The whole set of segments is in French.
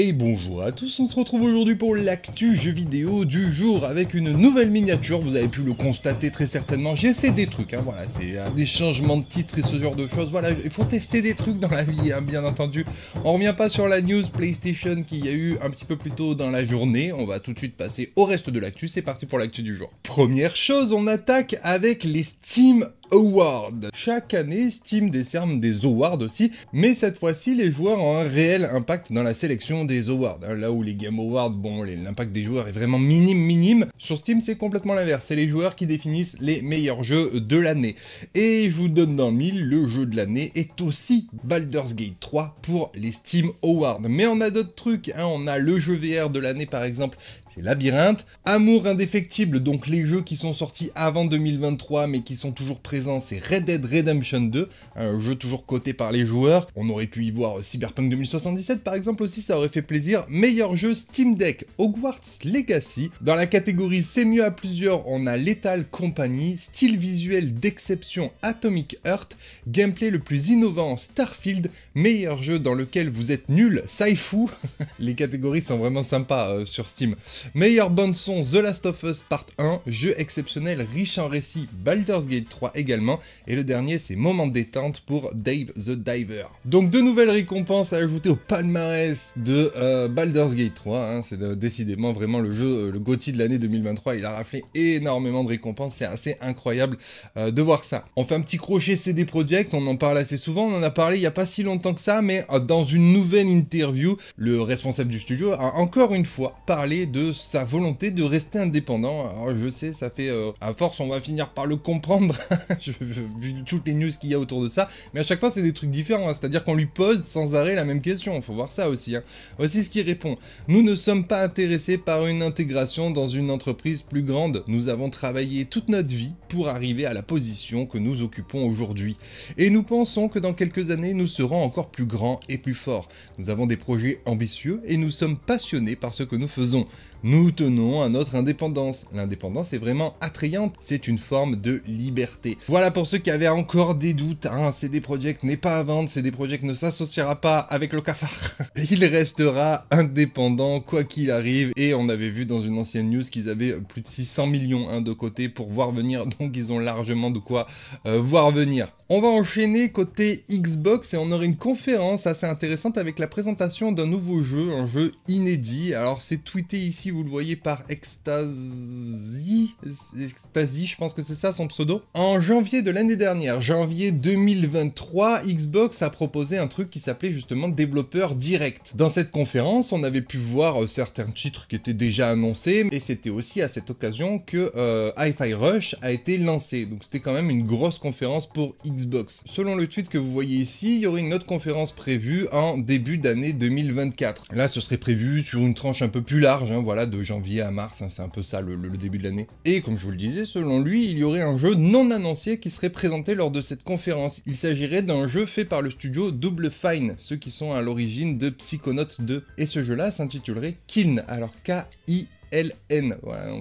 Et bonjour à tous, on se retrouve aujourd'hui pour l'actu jeu vidéo du jour avec une nouvelle miniature, vous avez pu le constater très certainement, j'ai des trucs, hein, voilà, c'est euh, des changements de titres et ce genre de choses, voilà, il faut tester des trucs dans la vie, hein, bien entendu. On revient pas sur la news PlayStation qu'il y a eu un petit peu plus tôt dans la journée, on va tout de suite passer au reste de l'actu, c'est parti pour l'actu du jour. Première chose, on attaque avec les Steam Award. Chaque année, Steam décerne des awards aussi, mais cette fois-ci, les joueurs ont un réel impact dans la sélection des awards. Hein, là où les Game Awards, bon, l'impact des joueurs est vraiment minime, minime, sur Steam, c'est complètement l'inverse. C'est les joueurs qui définissent les meilleurs jeux de l'année. Et je vous donne dans le mille, le jeu de l'année est aussi Baldur's Gate 3 pour les Steam Awards. Mais on a d'autres trucs, hein. on a le jeu VR de l'année par exemple, c'est Labyrinthe, Amour indéfectible, donc les jeux qui sont sortis avant 2023 mais qui sont toujours présents présent, c'est Red Dead Redemption 2, un jeu toujours coté par les joueurs. On aurait pu y voir Cyberpunk 2077 par exemple aussi, ça aurait fait plaisir. Meilleur jeu Steam Deck, Hogwarts Legacy. Dans la catégorie C'est mieux à plusieurs, on a Lethal Company, style visuel d'exception Atomic Earth, gameplay le plus innovant Starfield, meilleur jeu dans lequel vous êtes nul, Saifu. les catégories sont vraiment sympas euh, sur Steam. Meilleur bande son The Last of Us Part 1, jeu exceptionnel riche en récit, Baldur's Gate 3 également. Et le dernier, c'est Moment détente pour Dave the Diver. Donc deux nouvelles récompenses à ajouter au palmarès de euh, Baldur's Gate 3. Hein. c'est euh, décidément vraiment le jeu, euh, le GOTY de l'année 2023. Il a raflé énormément de récompenses. C'est assez incroyable de voir ça. On fait un petit crochet CD project On en parle assez souvent. On en a parlé il n'y a pas si longtemps que ça. Mais dans une nouvelle interview, le responsable du studio a encore une fois parlé de sa volonté de rester indépendant. Alors je sais, ça fait... à force, on va finir par le comprendre. vu toutes les news qu'il y a autour de ça, mais à chaque fois c'est des trucs différents, hein. c'est-à-dire qu'on lui pose sans arrêt la même question, faut voir ça aussi. Hein. Voici ce qu'il répond. Nous ne sommes pas intéressés par une intégration dans une entreprise plus grande, nous avons travaillé toute notre vie pour arriver à la position que nous occupons aujourd'hui. Et nous pensons que dans quelques années nous serons encore plus grands et plus forts. Nous avons des projets ambitieux et nous sommes passionnés par ce que nous faisons. Nous tenons à notre indépendance. L'indépendance est vraiment attrayante, c'est une forme de liberté. Voilà pour ceux qui avaient encore des doutes, hein. CD Projekt n'est pas à vendre, CD Projekt ne s'associera pas avec le cafard. Il restera indépendant quoi qu'il arrive et on avait vu dans une ancienne news qu'ils avaient plus de 600 millions hein, de côté pour voir venir, donc ils ont largement de quoi euh, voir venir. On va enchaîner côté Xbox et on aura une conférence assez intéressante avec la présentation d'un nouveau jeu, un jeu inédit. Alors c'est tweeté ici, vous le voyez par Ecstasy, Ecstasy je pense que c'est ça son pseudo. Un jeu janvier de l'année dernière, janvier 2023, Xbox a proposé un truc qui s'appelait justement développeur direct. Dans cette conférence, on avait pu voir euh, certains titres qui étaient déjà annoncés, et c'était aussi à cette occasion que euh, Hi-Fi Rush a été lancé. Donc c'était quand même une grosse conférence pour Xbox. Selon le tweet que vous voyez ici, il y aurait une autre conférence prévue en début d'année 2024. Là, ce serait prévu sur une tranche un peu plus large, hein, voilà, de janvier à mars, hein, c'est un peu ça le début de l'année. Et comme je vous le disais, selon lui, il y aurait un jeu non annoncé qui serait présenté lors de cette conférence. Il s'agirait d'un jeu fait par le studio Double Fine, ceux qui sont à l'origine de Psychonauts 2. Et ce jeu-là s'intitulerait Kiln, alors k i LN,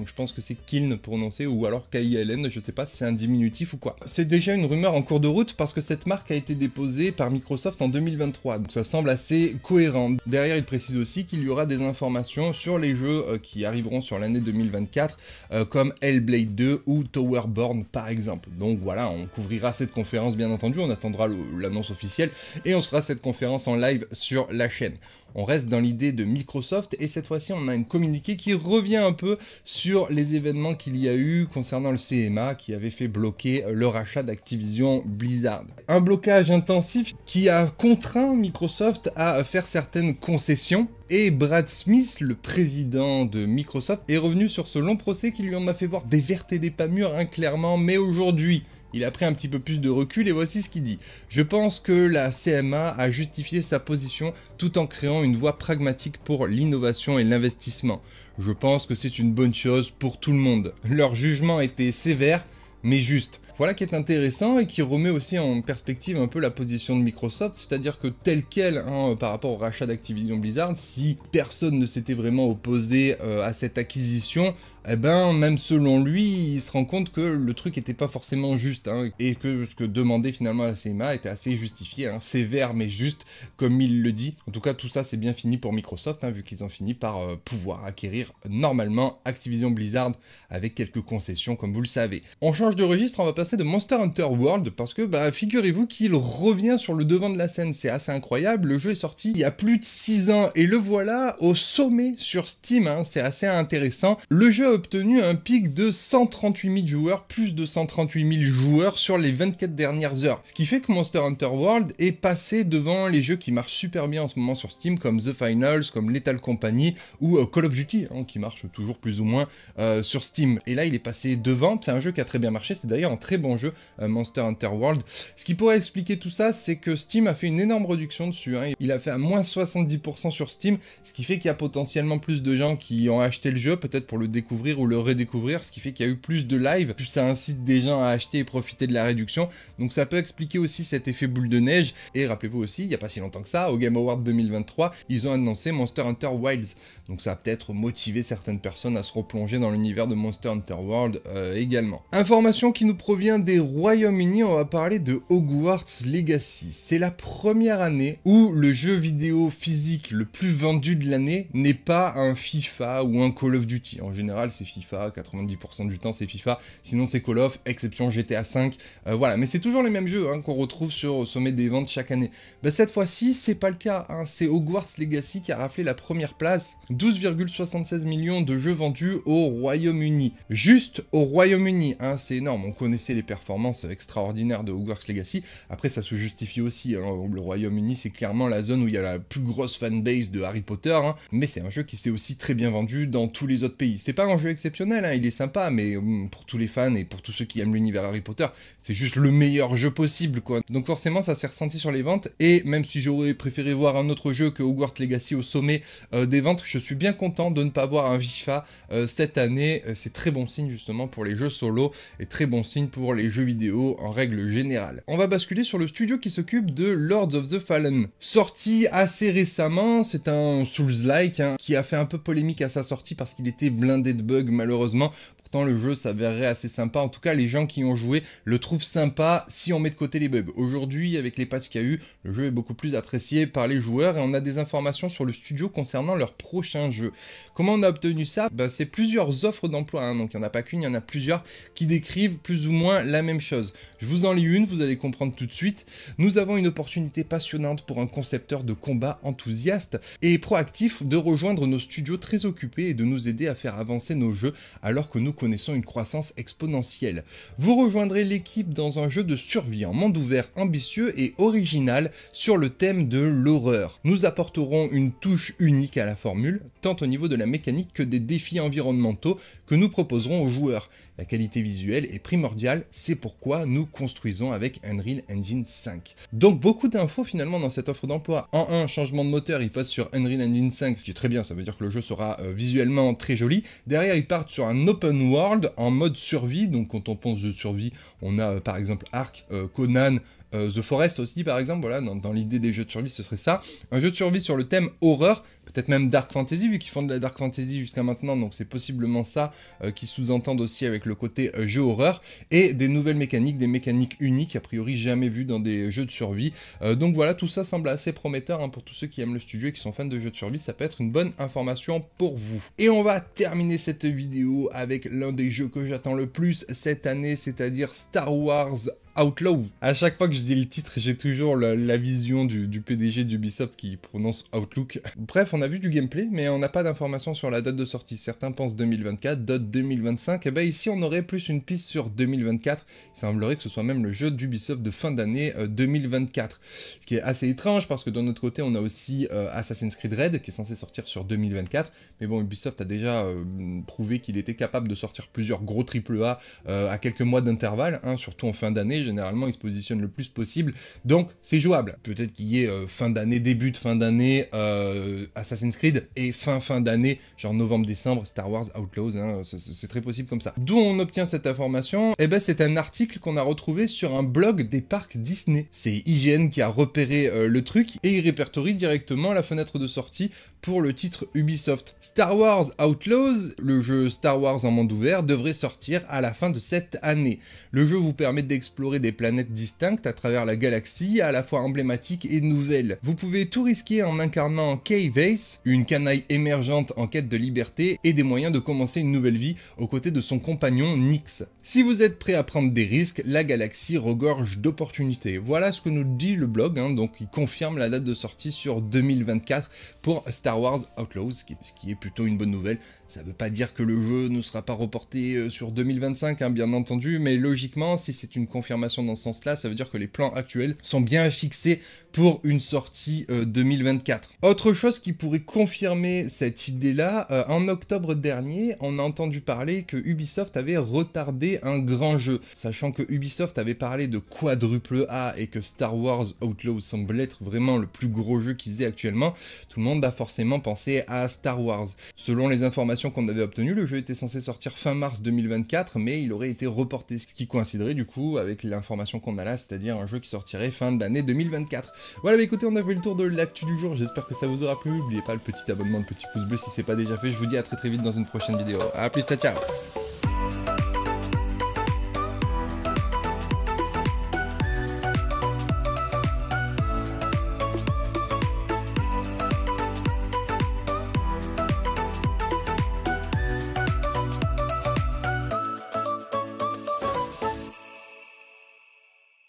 je pense que c'est Kiln prononcé ou alors KILN, je sais pas si c'est un diminutif ou quoi. C'est déjà une rumeur en cours de route parce que cette marque a été déposée par Microsoft en 2023, donc ça semble assez cohérent. Derrière, il précise aussi qu'il y aura des informations sur les jeux euh, qui arriveront sur l'année 2024 euh, comme Hellblade 2 ou Towerborn par exemple. Donc voilà, on couvrira cette conférence bien entendu, on attendra l'annonce officielle et on sera fera cette conférence en live sur la chaîne. On reste dans l'idée de Microsoft et cette fois-ci on a une communiqué qui revient un peu sur les événements qu'il y a eu concernant le CMA qui avait fait bloquer le rachat d'Activision Blizzard. Un blocage intensif qui a contraint Microsoft à faire certaines concessions et Brad Smith, le président de Microsoft, est revenu sur ce long procès qui lui en a fait voir des vertes et des pas mûres, hein, clairement, mais aujourd'hui, il a pris un petit peu plus de recul et voici ce qu'il dit. Je pense que la CMA a justifié sa position tout en créant une voie pragmatique pour l'innovation et l'investissement. Je pense que c'est une bonne chose pour tout le monde. Leur jugement était sévère mais juste. Voilà qui est intéressant et qui remet aussi en perspective un peu la position de Microsoft, c'est-à-dire que tel quel hein, par rapport au rachat d'Activision Blizzard, si personne ne s'était vraiment opposé euh, à cette acquisition, eh ben, même selon lui, il se rend compte que le truc n'était pas forcément juste, hein, et que ce que demandait finalement la CMA était assez justifié, hein, sévère mais juste, comme il le dit. En tout cas, tout ça, c'est bien fini pour Microsoft, hein, vu qu'ils ont fini par euh, pouvoir acquérir normalement Activision Blizzard avec quelques concessions, comme vous le savez. On change de registre, on va passer de Monster Hunter World, parce que, bah, figurez-vous qu'il revient sur le devant de la scène, c'est assez incroyable, le jeu est sorti il y a plus de 6 ans, et le voilà au sommet sur Steam, c'est assez intéressant. Le jeu obtenu un pic de 138 000 joueurs, plus de 138 000 joueurs sur les 24 dernières heures. Ce qui fait que Monster Hunter World est passé devant les jeux qui marchent super bien en ce moment sur Steam, comme The Finals, comme Lethal Company ou euh, Call of Duty, hein, qui marche toujours plus ou moins euh, sur Steam. Et là, il est passé devant. C'est un jeu qui a très bien marché. C'est d'ailleurs un très bon jeu, euh, Monster Hunter World. Ce qui pourrait expliquer tout ça, c'est que Steam a fait une énorme réduction dessus. Hein. Il a fait à moins 70% sur Steam, ce qui fait qu'il y a potentiellement plus de gens qui ont acheté le jeu, peut-être pour le découvrir ou le redécouvrir, ce qui fait qu'il y a eu plus de live, plus ça incite des gens à acheter et profiter de la réduction. Donc ça peut expliquer aussi cet effet boule de neige. Et rappelez-vous aussi, il n'y a pas si longtemps que ça, au Game Award 2023, ils ont annoncé Monster Hunter Wilds. Donc ça a peut-être motivé certaines personnes à se replonger dans l'univers de Monster Hunter World euh, également. Information qui nous provient des Royaumes-Unis, on va parler de Hogwarts Legacy. C'est la première année où le jeu vidéo physique le plus vendu de l'année n'est pas un FIFA ou un Call of Duty. En général, c'est FIFA, 90% du temps c'est FIFA, sinon c'est Call of, exception GTA V. Euh, voilà. Mais c'est toujours les mêmes jeux hein, qu'on retrouve sur au sommet des ventes chaque année. Bah, cette fois-ci, c'est pas le cas, hein. c'est Hogwarts Legacy qui a raflé la première place, 12,76 millions de jeux vendus au Royaume-Uni. Juste au Royaume-Uni, hein. c'est énorme, on connaissait les performances extraordinaires de Hogwarts Legacy, après ça se justifie aussi, le Royaume-Uni c'est clairement la zone où il y a la plus grosse fanbase de Harry Potter, mais c'est un jeu qui s'est aussi très bien vendu dans tous les autres pays. C'est pas jeu exceptionnel, hein. il est sympa, mais hum, pour tous les fans et pour tous ceux qui aiment l'univers Harry Potter, c'est juste le meilleur jeu possible, quoi. Donc forcément, ça s'est ressenti sur les ventes, et même si j'aurais préféré voir un autre jeu que Hogwarts Legacy au sommet euh, des ventes, je suis bien content de ne pas voir un FIFA euh, cette année. Euh, c'est très bon signe, justement, pour les jeux solo, et très bon signe pour les jeux vidéo en règle générale. On va basculer sur le studio qui s'occupe de Lords of the Fallen. Sorti assez récemment, c'est un Souls-like, hein, qui a fait un peu polémique à sa sortie parce qu'il était blindé de bug malheureusement Pourtant, le jeu s'avérerait assez sympa. En tout cas, les gens qui ont joué le trouvent sympa si on met de côté les bugs. Aujourd'hui, avec les patchs qu'il y a eu, le jeu est beaucoup plus apprécié par les joueurs et on a des informations sur le studio concernant leur prochain jeu. Comment on a obtenu ça ben, C'est plusieurs offres d'emploi. Hein. Donc, il n'y en a pas qu'une, il y en a plusieurs qui décrivent plus ou moins la même chose. Je vous en lis une, vous allez comprendre tout de suite. Nous avons une opportunité passionnante pour un concepteur de combat enthousiaste et proactif de rejoindre nos studios très occupés et de nous aider à faire avancer nos jeux alors que nous connaissons une croissance exponentielle. Vous rejoindrez l'équipe dans un jeu de survie en monde ouvert ambitieux et original sur le thème de l'horreur. Nous apporterons une touche unique à la formule, tant au niveau de la mécanique que des défis environnementaux que nous proposerons aux joueurs. La qualité visuelle est primordiale, c'est pourquoi nous construisons avec Unreal Engine 5. Donc beaucoup d'infos finalement dans cette offre d'emploi. En 1, changement de moteur, ils passe sur Unreal Engine 5, ce qui est très bien, ça veut dire que le jeu sera euh, visuellement très joli. Derrière, ils partent sur un open world en mode survie, donc quand on pense jeu de survie, on a euh, par exemple Ark, euh, Conan, euh, The Forest aussi, par exemple, voilà, dans, l'idée des jeux de survie, ce serait ça. Un jeu de survie sur le thème horreur, peut-être même Dark Fantasy, vu qu'ils font de la Dark Fantasy jusqu'à maintenant, donc c'est possiblement ça qu'ils euh, qui sous-entendent aussi avec le côté euh, jeu horreur. Et des nouvelles mécaniques, des mécaniques uniques, a priori jamais vues dans des jeux de survie. donc voilà, tout ça semble assez prometteur hein, pour tous ceux qui aiment le studio et qui sont fans de jeux de survie, ça peut être une bonne information pour vous. Et on va terminer cette vidéo avec l'un des jeux que j'attends le plus cette année, c'est-à-dire Star Wars Outlaw. À chaque fois que je dis le titre, j'ai toujours la, vision du, PDG d'Ubisoft qui prononce Outlook. Bref, on a vu du gameplay, mais on n'a pas d'informations sur la date de sortie. Certains pensent 2024, d'autres 2025. Et bien, ici, on aurait plus une piste sur 2024. Il semblerait que ce soit même le jeu d'Ubisoft de fin d'année 2024. Euh, ce qui est assez étrange parce que de notre côté, on a aussi euh, Assassin's Creed Red qui est censé sortir sur 2024. Mais bon, Ubisoft a déjà euh, prouvé qu'il était capable de sortir plusieurs gros AAA A à quelques mois d'intervalle, hein, surtout en fin d'année généralement ils se positionnent le plus possible, donc c'est jouable. Peut-être qu'il y ait euh, fin d'année, début de fin d'année euh, Assassin's Creed et fin fin d'année, genre novembre-décembre, Star Wars Outlaws, hein, c'est très possible comme ça. D'où on obtient cette information Eh ben c'est un article qu'on a retrouvé sur un blog des parcs Disney. C'est IGN qui a repéré euh, le truc et il répertorie directement la fenêtre de sortie pour le titre Ubisoft. Star Wars Outlaws, le jeu Star Wars en monde ouvert, devrait sortir à la fin de cette année. Le jeu vous permet d'explorer des planètes distinctes à travers la galaxie, à la fois emblématiques et nouvelles. Vous pouvez tout risquer en incarnant Kay Vace, une canaille émergente en quête de liberté et des moyens de commencer une nouvelle vie aux côtés de son compagnon Nyx. Si vous êtes prêt à prendre des risques, la galaxie regorge d'opportunités. Voilà ce que nous dit le blog, hein, donc il confirme la date de sortie sur 2024 pour Star Wars Star Wars Outlaws, ce qui est plutôt une bonne nouvelle. Ça ne veut pas dire que le jeu ne sera pas reporté euh, sur 2025, hein, bien entendu, mais logiquement, si c'est une confirmation dans ce sens-là, ça veut dire que les plans actuels sont bien fixés pour une sortie 2024. Euh, Autre chose qui pourrait confirmer cette idée-là, euh, en octobre dernier, on a entendu parler que Ubisoft avait retardé un grand jeu, sachant que Ubisoft avait parlé de quadruple A et que Star Wars Outlaws semble être vraiment le plus gros jeu qu'ils aient actuellement. Tout le monde a forcément pensé penser à Star Wars. Selon les informations qu'on avait obtenues, le jeu était censé sortir fin mars 2024, mais il aurait été reporté, ce qui coïnciderait du coup avec l'information qu'on a là, c'est-à-dire un jeu qui sortirait fin d'année 2024. Voilà, bah écoutez, on a fait le tour de l'actu du jour, j'espère que ça vous aura plu. N'oubliez pas le petit abonnement, le petit pouce bleu si c'est pas déjà fait. Je vous dis à très très vite dans une prochaine vidéo. A plus, ciao ciao